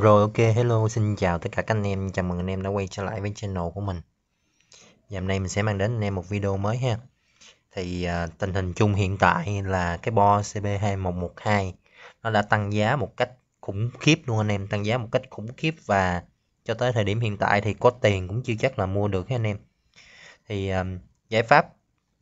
Rồi ok hello xin chào tất cả các anh em Chào mừng anh em đã quay trở lại với channel của mình Và hôm nay mình sẽ mang đến anh em một video mới ha Thì à, tình hình chung hiện tại là cái bo CB2112 Nó đã tăng giá một cách khủng khiếp luôn anh em Tăng giá một cách khủng khiếp và cho tới thời điểm hiện tại thì có tiền cũng chưa chắc là mua được anh em Thì à, giải pháp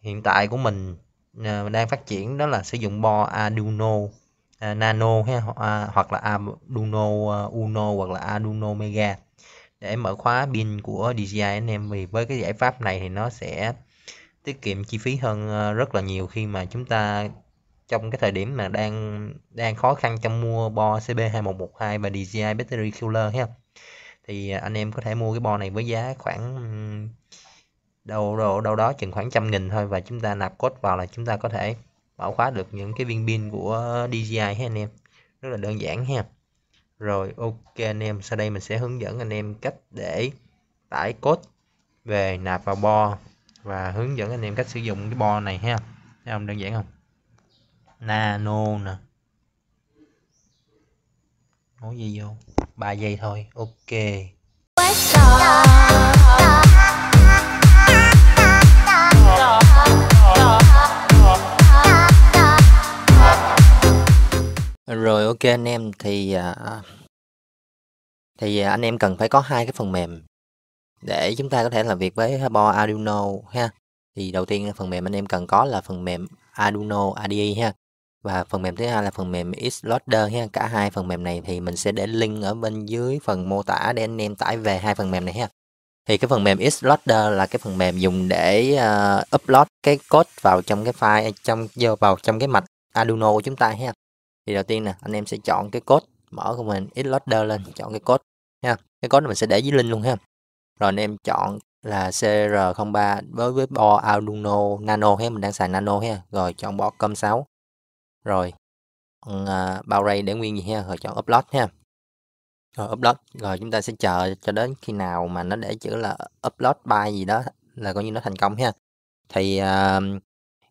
hiện tại của mình à, đang phát triển đó là sử dụng bo Arduino uh, Nano ha, uh, hoặc là Arduino uh, Uno hoặc là Arduino Mega để mở khóa pin của DJI anh em vì với cái giải pháp này thì nó sẽ tiết kiệm chi phí hơn rất là nhiều khi mà chúng ta trong cái thời điểm mà đang đang khó khăn trong mua bo CB2112 và DJI Battery Cooler ha thì anh em có thể mua cái bo này với giá khoảng đâu đâu đâu đó chừng khoảng trăm nghìn thôi và chúng ta nạp code vào là chúng ta có thể bảo khóa được những cái viên pin của DJI ha anh em rất là đơn giản ha rồi ok anh em sau đây mình sẽ hướng dẫn anh em cách để tải code về nạp vào bo và hướng dẫn anh em cách sử dụng cái bo này ha thấy không đơn giản không nano nè nói gì vô 3 giây thôi ok rồi ok anh em thì à, thì à, anh em cần phải có hai cái phần mềm để chúng ta có thể làm việc với bo Arduino ha. Thì đầu tiên phần mềm anh em cần có là phần mềm Arduino IDE ha và phần mềm thứ hai là phần mềm Xloader ha. Cả hai phần mềm này thì mình sẽ để link ở bên dưới phần mô tả để anh em tải về hai phần mềm này ha. Thì cái phần mềm Xloader là cái phần mềm dùng để uh, upload cái code vào trong cái file trong vô vào trong cái mạch Arduino của chúng ta ha thì đầu tiên nè anh em sẽ chọn cái code mở của mình Xloader lên chọn cái code ha cái code này mình sẽ để dưới link luôn ha rồi anh em chọn là CR03 với với bo Arduino Nano ha mình đang xài Nano ha rồi chọn bỏ COM6 rồi uh, bao ray để nguyên gì ha rồi chọn upload ha rồi upload rồi chúng ta sẽ chờ cho đến khi nào mà nó để chữ là upload by gì đó là coi như nó thành công ha thì uh,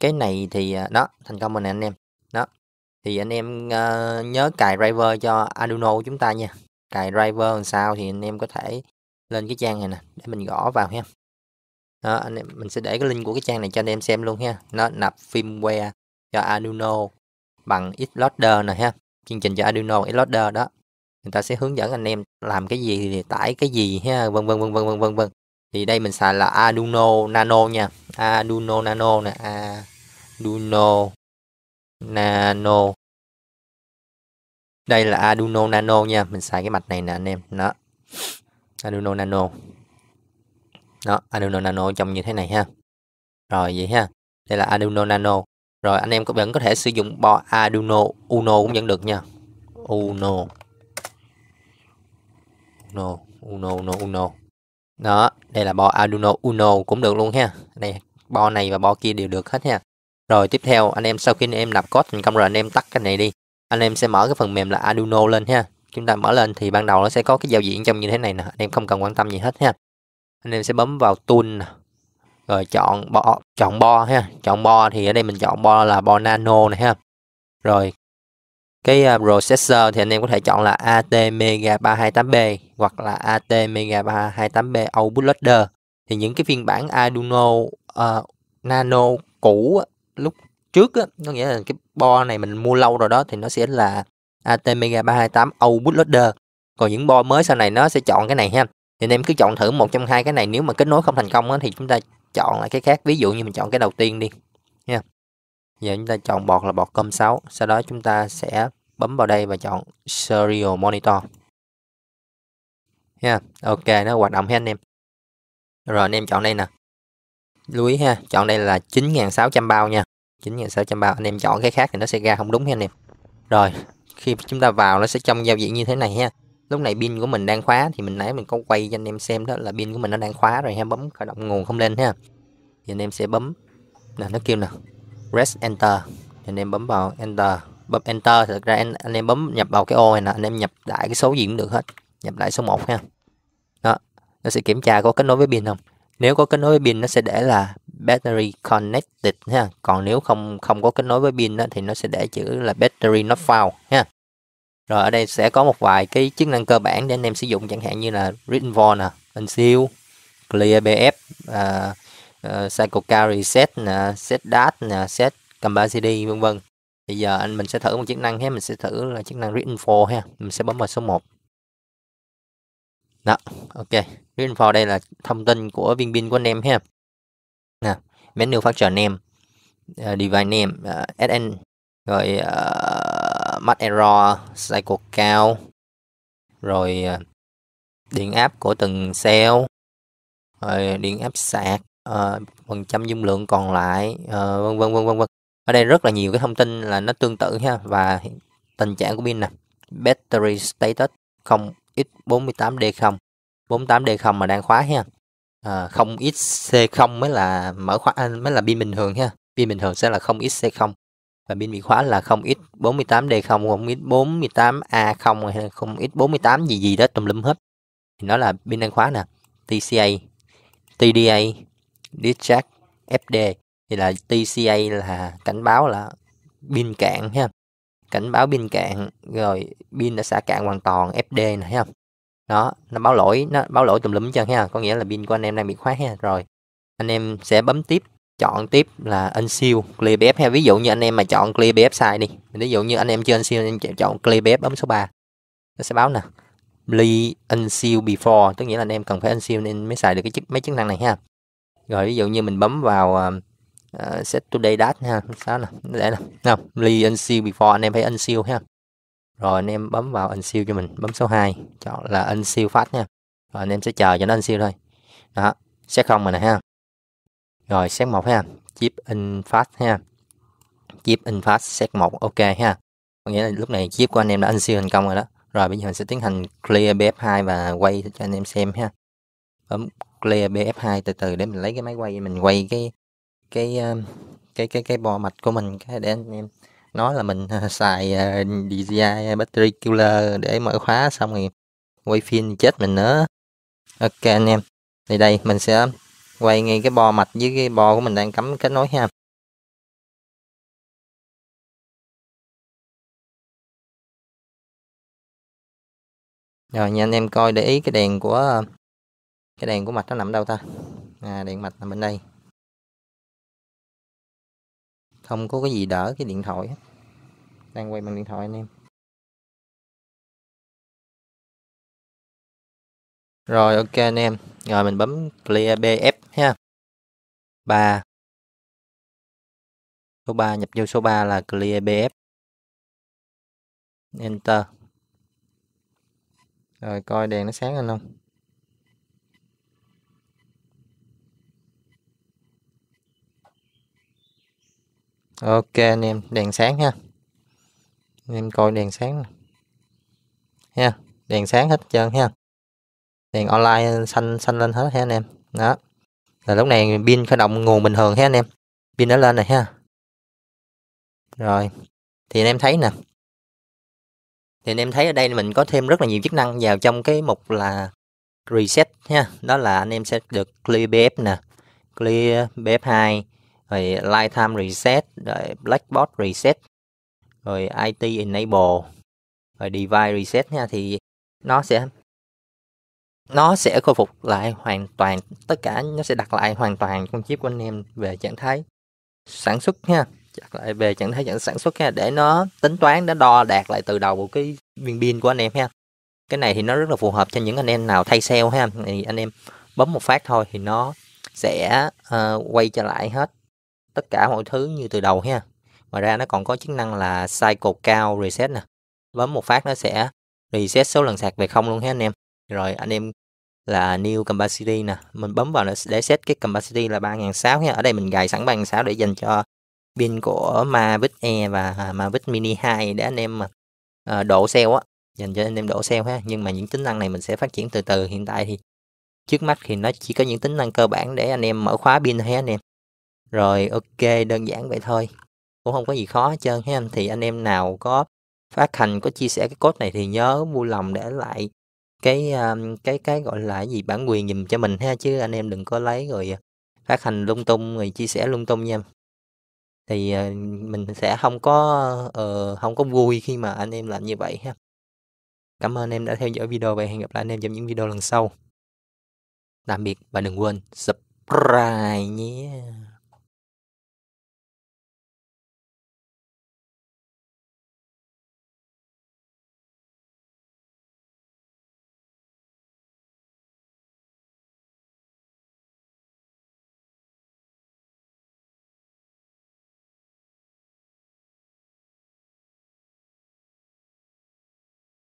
cái này thì à, đó thành công rồi nè anh em đó thì anh em uh, nhớ cài driver cho Arduino của chúng ta nha cài driver làm sao thì anh em có thể lên cái trang này nè để mình gõ vào ha đó, anh em, mình sẽ để cái link của cái trang này cho anh em xem luôn ha nó nạp firmware cho Arduino bằng Xloader nè ha chương trình cho Arduino Xloader đó người ta sẽ hướng dẫn anh em làm cái gì thì tải cái gì ha vân vân vân vân vân vân vân thì đây mình xài là Arduino Nano nha Arduino Nano nè Arduino Nano đây là Arduino Nano nha mình xài cái mạch này nè anh em đó Arduino Nano đó Arduino Nano trông như thế này ha rồi vậy ha đây là Arduino Nano rồi anh em cũng vẫn có thể sử dụng bo Arduino Uno cũng vẫn được nha Uno Uno Uno Uno Uno đó đây là bo Arduino Uno cũng được luôn ha đây bo này và bo kia đều được hết ha rồi tiếp theo anh em sau khi anh em nạp code thành công rồi anh em tắt cái này đi. Anh em sẽ mở cái phần mềm là Arduino lên ha. Chúng ta mở lên thì ban đầu nó sẽ có cái giao diện trong như thế này nè, anh em không cần quan tâm gì hết ha. Anh em sẽ bấm vào tool Rồi chọn bo, chọn bo ha, chọn bo thì ở đây mình chọn bo là bo nano này ha. Rồi cái uh, processor thì anh em có thể chọn là ATmega 328B hoặc là ATmega 328B output Thì những cái phiên bản Arduino uh, Nano cũ lúc trước á, có nghĩa là cái bo này mình mua lâu rồi đó thì nó sẽ là Atmega 328 Old Bootloader. Còn những bo mới sau này nó sẽ chọn cái này ha. Thì anh em cứ chọn thử một trong hai cái này nếu mà kết nối không thành công á, thì chúng ta chọn lại cái khác. Ví dụ như mình chọn cái đầu tiên đi nha. Giờ chúng ta chọn bọt là bọt cơm 6, sau đó chúng ta sẽ bấm vào đây và chọn Serial Monitor. nha. ok nó hoạt động hết anh em. Rồi anh em chọn đây nè. Lưu ý ha, chọn đây là 9600 bao nha. 9.600 bao anh em chọn cái khác thì nó sẽ ra không đúng nha anh em rồi khi chúng ta vào nó sẽ trong giao diện như thế này ha lúc này pin của mình đang khóa thì mình nãy mình có quay cho anh em xem đó là pin của mình nó đang khóa rồi ha bấm khởi động nguồn không lên ha thì anh em sẽ bấm là nó kêu nè press enter thì anh em bấm vào enter bấm enter thì thực ra anh, anh em bấm nhập vào cái ô này nè anh em nhập lại cái số gì cũng được hết nhập lại số 1 ha đó nó sẽ kiểm tra có kết nối với pin không nếu có kết nối với pin nó sẽ để là battery connected ha còn nếu không không có kết nối với pin đó, thì nó sẽ để chữ là battery not found ha rồi ở đây sẽ có một vài cái chức năng cơ bản để anh em sử dụng chẳng hạn như là read vol nè unseal clear bf uh, uh, cycle carry set nè set dat nè set capacity vân vân bây giờ anh mình sẽ thử một chức năng ha mình sẽ thử là chức năng read info ha mình sẽ bấm vào số 1 đó ok VinFast đây là thông tin của viên pin của anh em ha nè manufacturer name uh, device name uh, à, SN rồi uh, à, max error cycle cao rồi uh, điện áp của từng cell rồi điện áp sạc uh, phần trăm dung lượng còn lại uh, vân vân vân vân vân ở đây rất là nhiều cái thông tin là nó tương tự ha và tình trạng của pin nè battery status 0x48D0 48D0 mà đang khóa ha à, ờ, 0xC0 mới là mở khóa à, mới là pin bình thường ha pin bình thường sẽ là 0xC0 và pin bị khóa là 0x48D0 0x48A0 hay 0x48 gì gì đó tùm lum hết thì nó là pin đang khóa nè TCA TDA discharge FD thì là TCA là cảnh báo là pin cạn ha cảnh báo pin cạn rồi pin đã xả cạn hoàn toàn FD này ha đó nó báo lỗi nó báo lỗi tùm lum chân ha có nghĩa là pin của anh em đang bị khóa ha rồi anh em sẽ bấm tiếp chọn tiếp là unseal clear bf ha ví dụ như anh em mà chọn clear bf sai đi ví dụ như anh em chưa unseal anh em chọn clear bf bấm số 3 nó sẽ báo nè please unseal before tức nghĩa là anh em cần phải unseal nên mới xài được cái chức mấy chức năng này ha rồi ví dụ như mình bấm vào uh, set today date ha sao nè để nè không please unseal before anh em phải unseal ha rồi anh em bấm vào anh siêu cho mình bấm số 2 chọn là anh siêu phát nha rồi anh em sẽ chờ cho nó anh siêu thôi đó xét không rồi nè ha rồi xét một ha chip in phát ha chip in phát xét một ok ha có nghĩa là lúc này chip của anh em đã in siêu thành công rồi đó rồi bây giờ mình sẽ tiến hành clear bf2 và quay cho anh em xem ha bấm clear bf2 từ từ để mình lấy cái máy quay mình quay cái cái cái um, cái cái, cái bo mạch của mình cái để anh em nó là mình ờ, xài ờ, DJI ờ, Battery Killer để mở khóa xong rồi quay phim chết mình nữa ok anh em thì đây mình sẽ quay ngay cái bo mạch với cái bo của mình đang cắm kết nối ha rồi nha anh em coi để ý cái đèn của cái đèn của mạch nó nằm đâu ta à, đèn mạch nằm bên đây không có cái gì đỡ cái điện thoại đang quay bằng điện thoại anh em rồi ok anh em rồi mình bấm play bf ha ba số 3 nhập vô số 3 là clear bf enter rồi coi đèn nó sáng lên không ok anh em đèn sáng ha anh em coi đèn sáng ha đèn sáng hết trơn ha đèn online xanh xanh lên hết ha anh em đó là lúc này pin khởi động nguồn bình thường ha anh em pin đã lên rồi ha rồi thì anh em thấy nè thì anh em thấy ở đây mình có thêm rất là nhiều chức năng vào trong cái mục là reset ha đó là anh em sẽ được clear bf nè clear bf 2 rồi lifetime reset rồi blackbox reset rồi IT enable rồi device reset nha thì nó sẽ nó sẽ khôi phục lại hoàn toàn tất cả nó sẽ đặt lại hoàn toàn con chip của anh em về trạng thái sản xuất nha, đặt lại về trạng thái sản xuất nha để nó tính toán đã đo đạt lại từ đầu của cái viên pin của anh em ha cái này thì nó rất là phù hợp cho những anh em nào thay sale ha thì anh em bấm một phát thôi thì nó sẽ uh, quay trở lại hết tất cả mọi thứ như từ đầu ha ngoài ra nó còn có chức năng là cycle cao reset nè bấm một phát nó sẽ reset số lần sạc về không luôn ha anh em rồi anh em là new capacity nè mình bấm vào để set cái capacity là 3600 ha ở đây mình gài sẵn 3600 để dành cho pin của Mavic e và à, Mavic Mini 2 để anh em mà ờ, đổ sale á dành cho anh em đổ sale ha nhưng mà những tính năng này mình sẽ phát triển từ từ hiện tại thì trước mắt thì nó chỉ có những tính năng cơ bản để anh em mở khóa pin thôi anh em rồi ok, đơn giản vậy thôi. Cũng không có gì khó hết trơn ha. Thì anh em nào có phát hành có chia sẻ cái code này thì nhớ vui lòng để lại cái ờ, cái cái gọi là gì bản quyền dùm cho mình ha chứ anh em đừng có lấy rồi phát hành lung tung rồi chia sẻ lung tung nha thì ờ, mình sẽ không có uh, không có vui khi mà anh em làm như vậy ha cảm ơn em đã theo dõi video và hẹn gặp lại anh em trong những video lần sau tạm biệt và đừng quên subscribe nhé